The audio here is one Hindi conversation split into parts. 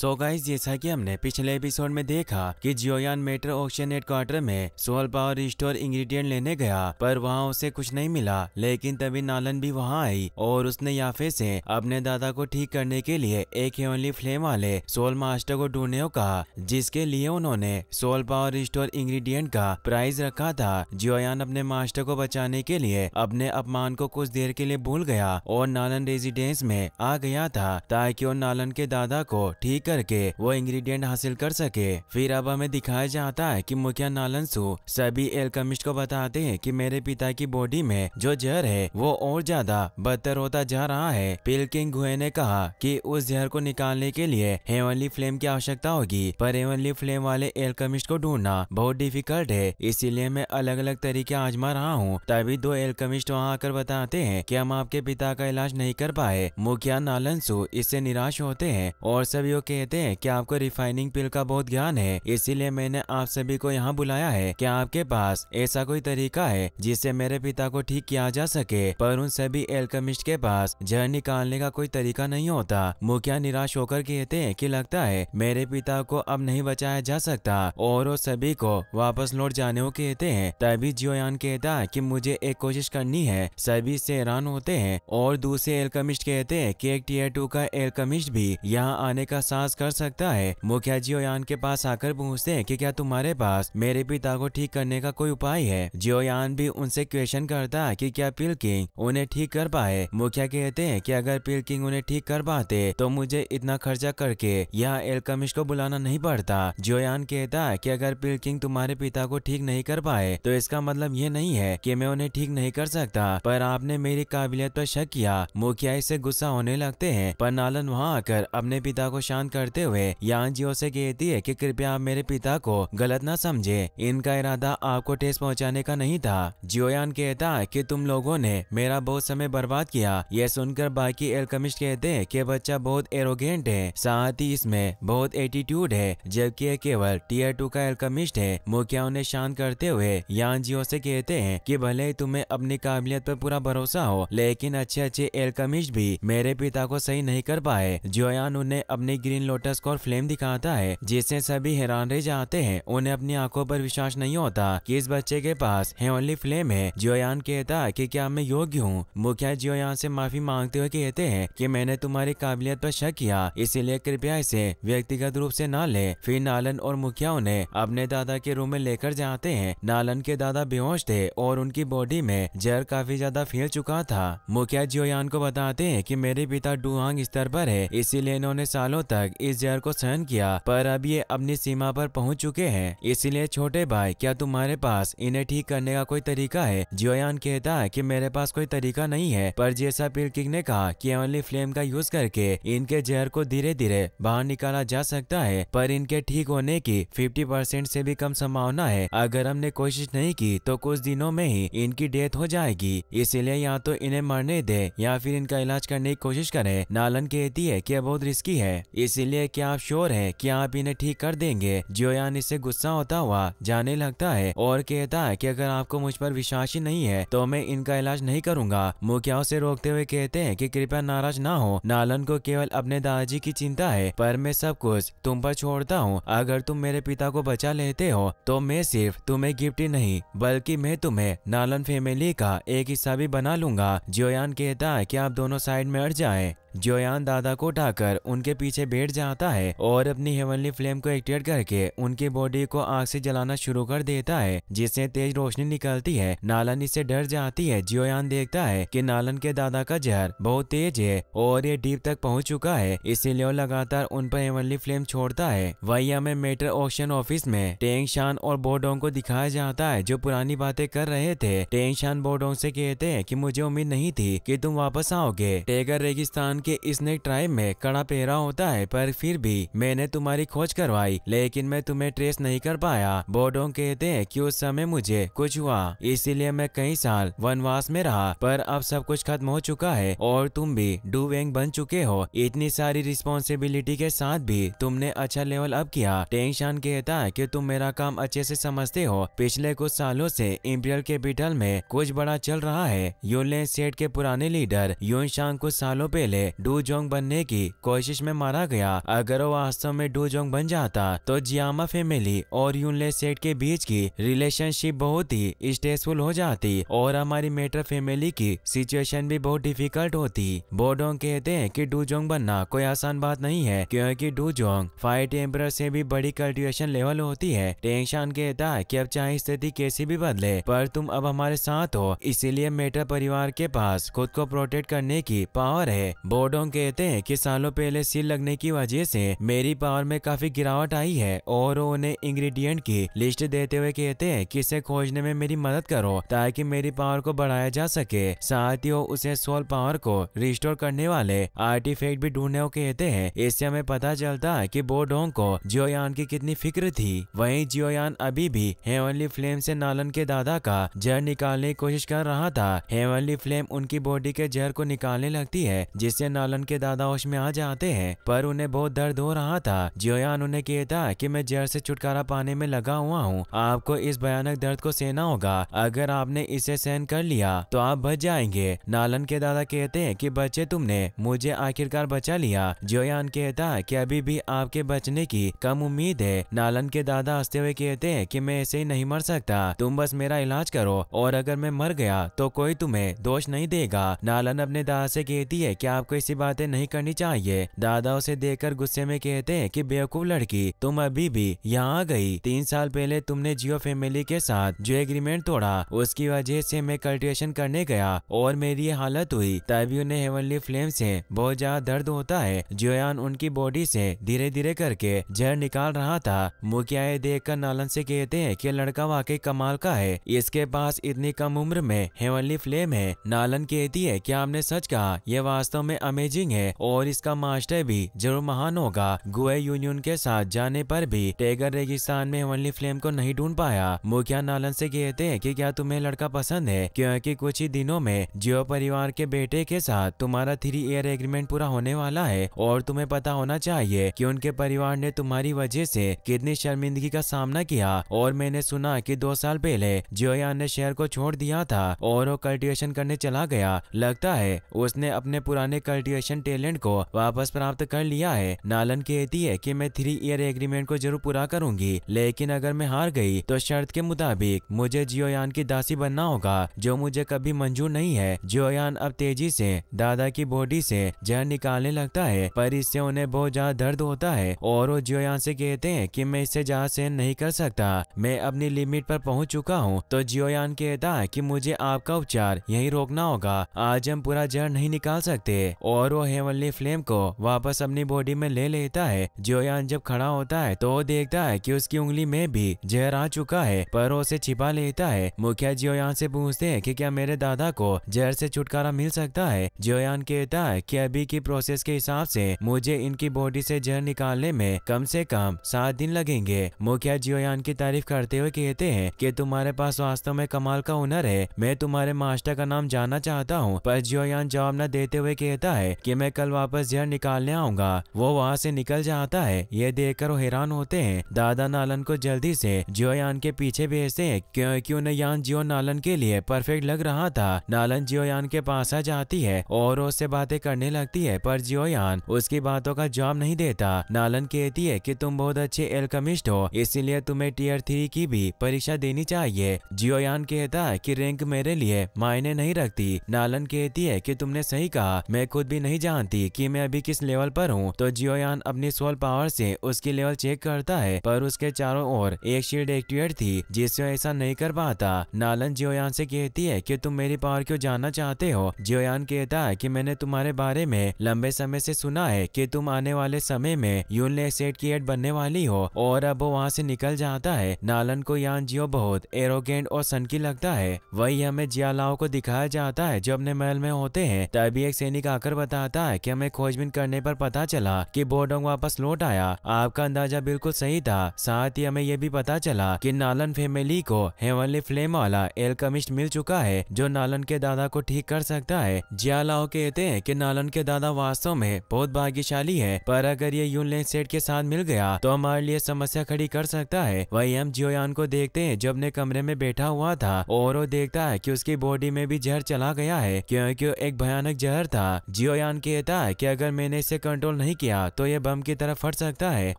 सो गाइस जैसा कि हमने पिछले एपिसोड में देखा कि जियोयान मेटर ऑक्शन हेडक्वार्टर में सोल पावर रिस्टोर इंग्रेडिएंट लेने गया पर वहाँ उसे कुछ नहीं मिला लेकिन तभी नालन भी वहाँ आई और उसने याफे से अपने दादा को ठीक करने के लिए एक हेवनली फ्लेम वाले सोल मास्टर को ढूंढने को कहा जिसके लिए उन्होंने सोल पावर रिस्टोर इंग्रीडियंट का प्राइस रखा था जियोयान अपने मास्टर को बचाने के लिए अपने अपमान को कुछ देर के लिए भूल गया और नालन रेजिडेंस में आ गया था ताकि वो नालन के दादा को ठीक करके वो इंग्रेडिएंट हासिल कर सके फिर अब हमें दिखाया जाता है कि मुखिया नालनसु सभी एल्कमिस्ट को बताते हैं कि मेरे पिता की बॉडी में जो जहर है वो और ज्यादा बदतर होता जा रहा है पिलकिंग गुहे ने कहा कि उस जहर को निकालने के लिए हेवनली फ्लेम की आवश्यकता होगी पर हेवनली फ्लेम वाले एल्कमिस्ट को ढूंढना बहुत डिफिकल्ट है इसीलिए मैं अलग अलग तरीके आजमा रहा हूँ तभी दो एल्कमिस्ट वहाँ आकर बताते हैं कि हम आपके पिता का इलाज नहीं कर पाए मुखिया नालनसु इससे निराश होते हैं और सभी के कहते हैं कि आपको रिफाइनिंग पिल का बहुत ज्ञान है इसीलिए मैंने आप सभी को यहाँ बुलाया है क्या आपके पास ऐसा कोई तरीका है जिससे मेरे पिता को ठीक किया जा सके पर उन सभी एल्कमिस्ट के पास जहर निकालने का कोई तरीका नहीं होता मुखिया निराश होकर कहते हैं कि लगता है मेरे पिता को अब नहीं बचाया जा सकता और वो सभी को वापस लौट जाने को कहते हैं तभी जियोयान कहता है कि मुझे एक कोशिश करनी है सभी से हैरान होते हैं और दूसरे एल्कमिस्ट कहते हैं की एक टीयर टू का एल्कमिस्ट भी यहाँ आने का साथ विश्वास कर सकता है मुखिया जियो यान के पास आकर पूछते हैं कि क्या तुम्हारे पास मेरे पिता को ठीक करने का कोई उपाय है यान भी उनसे क्वेश्चन करता है कि क्या पिल किंग उन्हें ठीक कर पाए मुखिया कहते हैं कि अगर पिल किंग उन्हें ठीक कर पाते तो मुझे इतना खर्चा करके यहाँ एलकमिश को बुलाना नहीं पड़ता जियोयान कहता है की अगर पिल किंग तुम्हारे पिता को ठीक नहीं कर पाए तो इसका मतलब ये नहीं है की मैं उन्हें ठीक नहीं कर सकता पर आपने मेरी काबिलियत पर शक किया मुखिया इससे गुस्सा होने लगते है पर नालन वहाँ आकर अपने पिता को शांत करते हुए यान जियो ऐसी कहती है की कृपया आप मेरे पिता को गलत न समझे इनका इरादा आपको टेस्ट पहुँचाने का नहीं था जियोयान कहता है की तुम लोगो ने मेरा बहुत समय बर्बाद किया यह सुनकर बाकी एलकमिस्ट कहते हैं कि बच्चा बहुत एरोगेंट है साथ ही इसमें बहुत एटीट्यूड है जबकि यह केवल टीयर टू का एलकमिस्ट है मुखिया उन्हें शांत करते हुए यान जियो ऐसी कहते हैं कि भले ही तुम्हें अपनी काबिलियत पर पूरा भरोसा हो लेकिन अच्छे अच्छे एलकमिस्ट भी मेरे पिता को सही नहीं कर पाए जियोयान उन्हें अपनी ग्रीन ग्रीन लोटस को और फ्लेम दिखाता है जिससे सभी हैरान रह जाते हैं उन्हें अपनी आंखों पर विश्वास नहीं होता कि इस बच्चे के पास है ओनली फ्लेम है जियोयान कहता है कि क्या मैं योग्य हूँ मुखिया जियोयान से माफी मांगते हुए कहते हैं कि मैंने तुम्हारी काबिलियत पर शक किया इसीलिए कृपया इसे व्यक्तिगत रूप से ना ले फिर नालन और मुखिया उन्हें अपने दादा के रूम में लेकर जाते हैं नालन के दादा बेहोश थे और उनकी बॉडी में जहर काफी ज्यादा फैल चुका था मुखिया जियोयान को बताते हैं कि मेरे पिता डुहांग स्तर पर है इसीलिए इन्होंने सालों तक तक इस जहर को सहन किया पर अब ये अपनी सीमा पर पहुंच चुके हैं इसीलिए छोटे भाई क्या तुम्हारे पास इन्हें ठीक करने का कोई तरीका है जियोयान कहता है कि मेरे पास कोई तरीका नहीं है पर जैसा पिलकिंग ने कहा कि ओनली फ्लेम का यूज करके इनके जहर को धीरे धीरे बाहर निकाला जा सकता है पर इनके ठीक होने की फिफ्टी परसेंट से भी कम संभावना है अगर हमने कोशिश नहीं की तो कुछ दिनों में ही इनकी डेथ हो जाएगी इसीलिए या तो इन्हें मरने दे या फिर इनका इलाज करने की कोशिश करे नालन कहती है की बहुत रिस्की है इस इसीलिए क्या आप श्योर है कि आप इन्हें ठीक कर देंगे जोयान इसे गुस्सा होता हुआ जाने लगता है और कहता है कि अगर आपको मुझ पर विश्वास ही नहीं है तो मैं इनका इलाज नहीं करूंगा मुखिया उसे रोकते हुए कहते हैं कि कृपया नाराज ना हो नालन को केवल अपने दादाजी की चिंता है पर मैं सब कुछ तुम पर छोड़ता हूँ अगर तुम मेरे पिता को बचा लेते हो तो मैं सिर्फ तुम्हें गिफ्ट ही नहीं बल्कि मैं तुम्हें नालन फैमिली का एक हिस्सा भी बना लूंगा जोयान कहता है की आप दोनों साइड में अड़ जाए जोयान दादा को उठाकर उनके पीछे बैठ जाता है और अपनी हेवनली फ्लेम को एक्टिवेट करके उनकी बॉडी को आग से जलाना शुरू कर देता है जिससे तेज रोशनी निकलती है नालन इससे डर जाती है जोयान देखता है कि नालन के दादा का जहर बहुत तेज है और ये डीप तक पहुंच चुका है इसीलिए वो लगातार उन पर हेवनली फ्लेम छोड़ता है वही हमें मेटर ऑक्शन ऑफिस में टेंग शान और बोडोंग को दिखाया जाता है जो पुरानी बातें कर रहे थे टेंग शान बोडोंग से कहते हैं कि मुझे उम्मीद नहीं थी कि तुम वापस आओगे टेगर रेगिस्तान कि इसने ट्राइब में कड़ा पेरा होता है पर फिर भी मैंने तुम्हारी खोज करवाई लेकिन मैं तुम्हें ट्रेस नहीं कर पाया बोडोंग कहते हैं कि उस समय मुझे कुछ हुआ इसीलिए मैं कई साल वनवास में रहा पर अब सब कुछ खत्म हो चुका है और तुम भी डूवेंग बन चुके हो इतनी सारी रिस्पॉन्सिबिलिटी के साथ भी तुमने अच्छा लेवल अप किया टेंग शान कहता है की तुम मेरा काम अच्छे ऐसी समझते हो पिछले कुछ सालों ऐसी इम्पियल कैपिटल में कुछ बड़ा चल रहा है योलेन सेट के पुराने लीडर योन शांग कुछ सालों पहले जोंग बनने की कोशिश में मारा गया अगर वो वास्तव में जोंग बन जाता तो जियामा फैमिली और यूनले सेठ के बीच की रिलेशनशिप बहुत ही स्ट्रेसफुल हो जाती और हमारी मेटर फैमिली की सिचुएशन भी बहुत डिफिकल्ट होती बोडोंग कहते हैं डू जोंग बनना कोई आसान बात नहीं है क्योंकि जोंग फाइट एम्बर से भी बड़ी कल्टिवेशन लेवल होती है टेंशन कहता है की अब चाहे स्थिति कैसी भी बदले पर तुम अब हमारे साथ हो इसीलिए मेटर परिवार के पास खुद को प्रोटेक्ट करने की पावर है गोडोंग कहते हैं कि सालों पहले सील लगने की वजह से मेरी पावर में काफी गिरावट आई है और उन्हें इंग्रेडिएंट की लिस्ट देते हुए कहते हैं कि इसे खोजने में मेरी मदद करो ताकि मेरी पावर को बढ़ाया जा सके साथ ही वो उसे सोल पावर को रिस्टोर करने वाले आर्टिफेक्ट भी ढूंढने को कहते हैं इससे हमें पता चलता है की बोडोंग को जियोयान की कितनी फिक्र थी वही जियोयान अभी भी हेवनली फ्लेम से नालन के दादा का जहर निकालने की कोशिश कर रहा था हेवनली फ्लेम उनकी बॉडी के जहर को निकालने लगती है जिससे नालन के दादा होश में आ जाते हैं पर उन्हें बहुत दर्द हो रहा था जियोयान उन्हें कहता कि मैं जहर से छुटकारा पाने में लगा हुआ हूँ आपको इस भयानक दर्द को सहना होगा अगर आपने इसे सहन कर लिया तो आप बच जाएंगे नालन के दादा कहते हैं कि बच्चे तुमने मुझे आखिरकार बचा लिया जोयान कहता है कि अभी भी आपके बचने की कम उम्मीद है नालन के दादा हंसते हुए कहते हैं कि मैं ऐसे ही नहीं मर सकता तुम बस मेरा इलाज करो और अगर मैं मर गया तो कोई तुम्हें दोष नहीं देगा नालन अपने दादा से कहती है कि आपको ऐसी बातें नहीं करनी चाहिए दादा उसे देखकर गुस्से में कहते कि बेवकूफ लड़की तुम अभी भी यहाँ आ गई तीन साल पहले तुमने जियो फैमिली के साथ जो एग्रीमेंट तोड़ा उसकी वजह ऐसी मैं कल्टिवेशन करने गया और मेरी ये हालत हुई तभी उन्हें हेवनली फ्लेम से बहुत ज्यादा दर्द होता है जोयान उनकी बॉडी से धीरे धीरे करके जहर निकाल रहा था मुखिया देख कर नालन से कहते हैं कि लड़का वाकई कमाल का है इसके पास इतनी कम उम्र में हेवनली फ्लेम है नालन कहती है कि आपने सच कहा यह वास्तव में अमेजिंग है और इसका मास्टर भी जरूर महान होगा गुए यूनियन के साथ जाने पर भी टेगर रेगिस्तान में वनली फ्लेम को नहीं ढूंढ पाया मुखिया नालन से कहते हैं कि क्या तुम्हें लड़का पसंद है क्योंकि कुछ ही दिनों में जियो परिवार के बेटे के साथ तुम्हारा थ्री ईयर एग्रीमेंट पूरा होने वाला है और तुम्हें पता होना चाहिए की उनके परिवार ने तुम्हारी वजह ऐसी कितनी शर्मिंदगी का सामना किया और मैंने सुना की दो साल पहले जियो ने शहर को छोड़ दिया था और वो कल्टिवेशन करने चला गया लगता है उसने अपने पुराने कर रेडिएशन टैलेंट को वापस प्राप्त कर लिया है नालन कहती है कि मैं थ्री ईयर एग्रीमेंट को जरूर पूरा करूंगी लेकिन अगर मैं हार गई तो शर्त के मुताबिक मुझे जियोयान की दासी बनना होगा जो मुझे कभी मंजूर नहीं है जियोयान अब तेजी से दादा की बॉडी से जहर निकालने लगता है पर इससे उन्हें बहुत ज्यादा दर्द होता है और वो जियोयान से कहते हैं कि मैं इससे जहाँ सहन नहीं कर सकता मैं अपनी लिमिट पर पहुंच चुका हूं तो जियोयान कहता है कि मुझे आपका उपचार यही रोकना होगा आज हम पूरा जहर नहीं निकाल सकते और वो हेवनली फ्लेम को वापस अपनी बॉडी में ले लेता है जोयान जब खड़ा होता है तो वो देखता है कि उसकी उंगली में भी जहर आ चुका है पर उसे छिपा लेता है मुखिया यान से पूछते हैं कि क्या मेरे दादा को जहर से छुटकारा मिल सकता है जियोयान कहता है कि अभी की प्रोसेस के हिसाब से मुझे इनकी बॉडी से जहर निकालने में कम से कम सात दिन लगेंगे मुखिया जियोयान की तारीफ करते हुए कहते हैं कि तुम्हारे पास वास्तव में कमाल का हुनर है मैं तुम्हारे मास्टर का नाम जानना चाहता हूँ पर जियोयान जवाब न देते हुए कहता है है कि मैं कल वापस जहर निकालने आऊंगा वो वहाँ से निकल जाता है ये देखकर वो हैरान होते हैं दादा नालन को जल्दी से यान के पीछे भेजते हैं क्योंकि उन्हें यान जियो नालन के लिए परफेक्ट लग रहा था नालन यान के पास आ जाती है और उससे बातें करने लगती है पर यान उसकी बातों का जवाब नहीं देता नालन कहती है की तुम बहुत अच्छे एल्कमिस्ट हो इसीलिए तुम्हें टीयर थ्री की भी परीक्षा देनी चाहिए जियो यान कहता है की रैंक मेरे लिए मायने नहीं रखती नालन कहती है कि तुमने सही कहा मैं खुद भी नहीं जानती कि मैं अभी किस लेवल पर हूँ तो जियोयान अपनी सोल पावर से उसकी लेवल चेक करता है पर उसके चारों ओर एक शील्ड एक्टिवेट थी जिससे ऐसा नहीं कर पाता नालन जियोयान से कहती है कि तुम मेरी पावर क्यों जानना चाहते हो जियोयान कहता है कि मैंने तुम्हारे बारे में लंबे समय से सुना है कि तुम आने वाले समय में यूनले सेट की एड बनने वाली हो और अब वो वहाँ से निकल जाता है नालन को यान जियो बहुत एरोगेंट और सनकी लगता है वही हमें जियालाओ को दिखाया जाता है जो अपने महल में होते हैं तभी एक सैनिक आकर जाकर बताता है कि हमें खोजबीन करने पर पता चला कि बोडोंग वापस लौट आया आपका अंदाजा बिल्कुल सही था साथ ही हमें यह भी पता चला कि नालन फैमिली को हेवनली फ्लेम वाला एलकमिस्ट मिल चुका है जो नालन के दादा को ठीक कर सकता है जियालाओ कहते हैं कि नालन के दादा वास्तव में बहुत भाग्यशाली है पर अगर ये यूनलेन सेट के साथ मिल गया तो हमारे लिए समस्या खड़ी कर सकता है वही हम जियोयान को देखते हैं जो अपने कमरे में बैठा हुआ था और वो देखता है कि उसकी बॉडी में भी जहर चला गया है क्योंकि एक भयानक जहर था जियोयान कहता है कि अगर मैंने इसे कंट्रोल नहीं किया तो ये बम की तरफ फट सकता है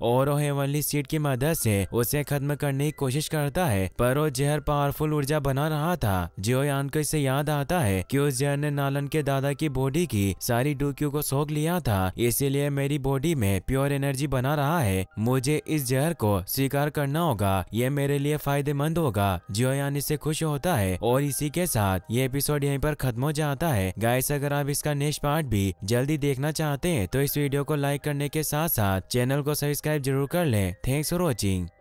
और वो हेवनली सीट की मदद से उसे खत्म करने की कोशिश करता है पर वो जहर पावरफुल ऊर्जा बना रहा था जियोयान को इससे याद आता है की उस जहर ने नालन के दादा की बॉडी की सारी डूकियों को सौंप लिया था इसीलिए मेरी बॉडी में प्योर एनर्जी बना रहा है मुझे इस जहर को स्वीकार करना होगा ये मेरे लिए फायदेमंद होगा जियोयान इससे खुश होता है और इसी के साथ ये एपिसोड यहीं पर खत्म हो जाता है गाइस अगर आप इसका नेक्स्ट पार्ट भी जल्दी देखना चाहते हैं तो इस वीडियो को लाइक करने के साथ साथ चैनल को सब्सक्राइब जरूर कर लें थैंक्स फॉर वॉचिंग